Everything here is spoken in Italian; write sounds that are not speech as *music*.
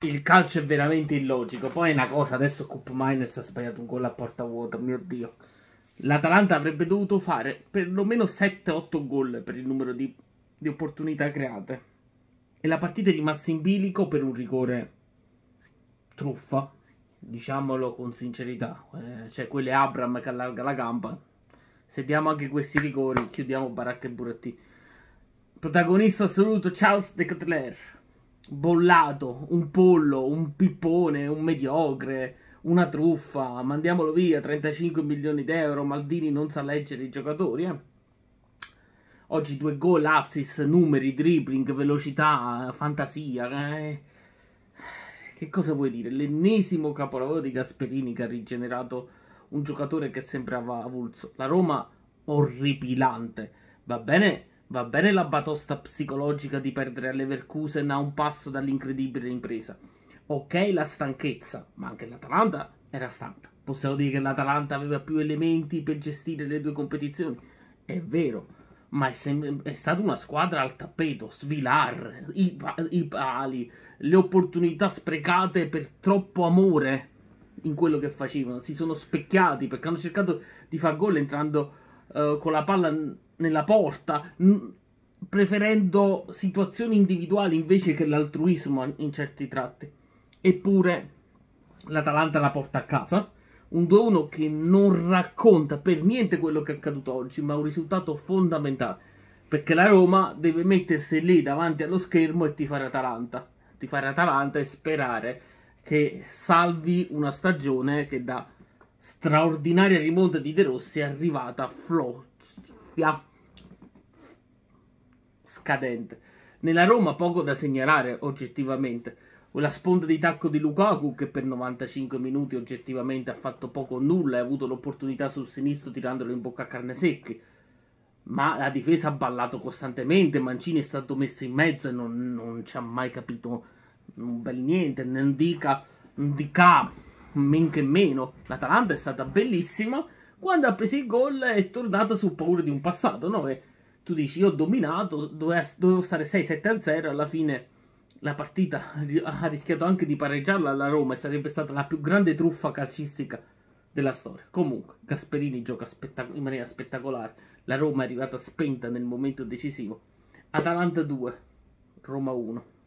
Il calcio è veramente illogico. Poi è una cosa, adesso Coop Miners ha sbagliato un gol a porta vuota, mio Dio. L'Atalanta avrebbe dovuto fare perlomeno 7-8 gol per il numero di, di opportunità create. E la partita è rimasta in bilico per un rigore truffa, diciamolo con sincerità. Eh, cioè, quelle Abram che allarga la gamba. Se diamo anche questi rigori, chiudiamo Baracca e burattini. Protagonista assoluto, Charles de Cotler bollato un pollo, un pippone, un mediocre, una truffa, mandiamolo via, 35 milioni d'euro, Maldini non sa leggere i giocatori, eh? Oggi due gol, assist, numeri, dribbling, velocità, fantasia, eh? Che cosa vuoi dire? L'ennesimo capolavoro di Gasperini che ha rigenerato un giocatore che sembrava avulso. La Roma orripilante. Va bene Va bene la batosta psicologica di perdere alle Verkusen a un passo dall'incredibile impresa. Ok la stanchezza, ma anche l'Atalanta era stanca. Possiamo dire che l'Atalanta aveva più elementi per gestire le due competizioni. È vero, ma è, è stata una squadra al tappeto. Svilar, i, pa i pali, le opportunità sprecate per troppo amore in quello che facevano. Si sono specchiati perché hanno cercato di far gol entrando eh, con la palla nella porta, n- preferendo situazioni individuali invece che l'altruismo in certi tratti. Eppure l'Atalanta la porta a casa. Un 2-1 che non racconta per niente quello che è accaduto oggi, ma un risultato fondamentale. Perché la Roma deve mettersi lì davanti allo schermo e ti fare Atalanta. Ti fare Atalanta e sperare che salvi una stagione che da straordinaria rimonta di De Rossi è arrivata flossia scadente. Nella Roma poco da segnalare oggettivamente. La sponda di tacco di Lukaku che per 95 minuti oggettivamente ha fatto poco o nulla e ha avuto l'opportunità sul sinistro tirandolo in bocca a carne secchi. Ma la difesa ha ballato costantemente, Mancini è stato messo in mezzo e non, non ci ha mai capito un bel niente, non dica, non dica men che meno. L'Atalanta è stata bellissima quando ha preso il gol è tornata sul paura di un passato, no? E tu dici, io ho dominato, dovevo stare 6-7-0, alla fine la partita *laughs* ha rischiato anche di pareggiarla alla Roma e sarebbe stata la più grande truffa calcistica della storia. Comunque, Gasperini gioca in maniera spettacolare, la Roma è arrivata spenta nel momento decisivo. Atalanta 2, Roma 1.